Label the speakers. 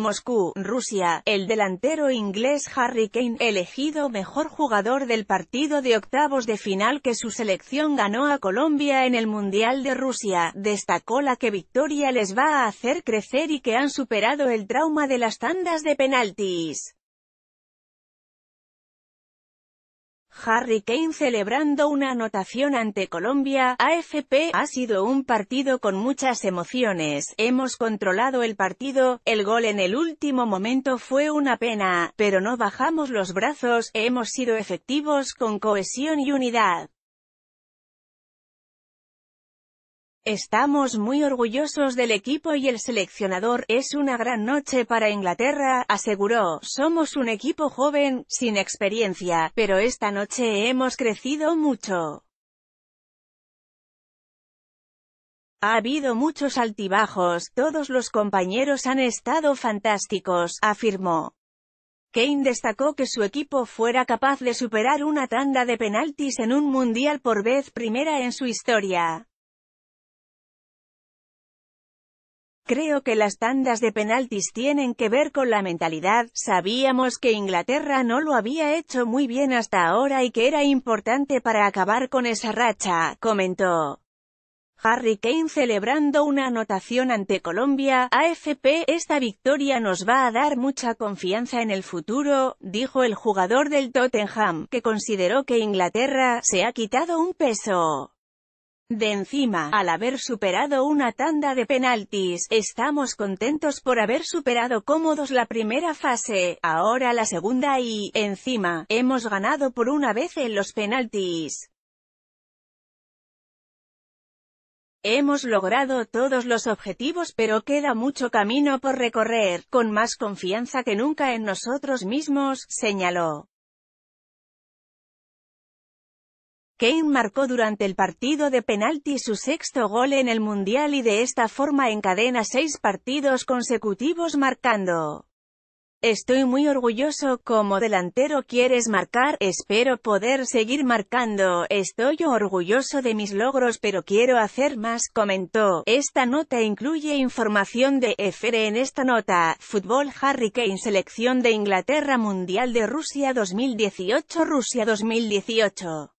Speaker 1: Moscú, Rusia, el delantero inglés Harry Kane, elegido mejor jugador del partido de octavos de final que su selección ganó a Colombia en el Mundial de Rusia, destacó la que victoria les va a hacer crecer y que han superado el trauma de las tandas de penaltis. Harry Kane celebrando una anotación ante Colombia, AFP, ha sido un partido con muchas emociones, hemos controlado el partido, el gol en el último momento fue una pena, pero no bajamos los brazos, hemos sido efectivos con cohesión y unidad. Estamos muy orgullosos del equipo y el seleccionador, es una gran noche para Inglaterra, aseguró, somos un equipo joven, sin experiencia, pero esta noche hemos crecido mucho. Ha habido muchos altibajos, todos los compañeros han estado fantásticos, afirmó. Kane destacó que su equipo fuera capaz de superar una tanda de penaltis en un mundial por vez primera en su historia. Creo que las tandas de penaltis tienen que ver con la mentalidad, sabíamos que Inglaterra no lo había hecho muy bien hasta ahora y que era importante para acabar con esa racha, comentó. Harry Kane celebrando una anotación ante Colombia, AFP, esta victoria nos va a dar mucha confianza en el futuro, dijo el jugador del Tottenham, que consideró que Inglaterra se ha quitado un peso. De encima, al haber superado una tanda de penaltis, estamos contentos por haber superado cómodos la primera fase, ahora la segunda y, encima, hemos ganado por una vez en los penaltis. Hemos logrado todos los objetivos pero queda mucho camino por recorrer, con más confianza que nunca en nosotros mismos, señaló. Kane marcó durante el partido de penalti su sexto gol en el Mundial y de esta forma encadena seis partidos consecutivos marcando. Estoy muy orgulloso como delantero quieres marcar, espero poder seguir marcando, estoy orgulloso de mis logros pero quiero hacer más, comentó. Esta nota incluye información de FR en esta nota, Fútbol Harry Kane Selección de Inglaterra Mundial de Rusia 2018 Rusia 2018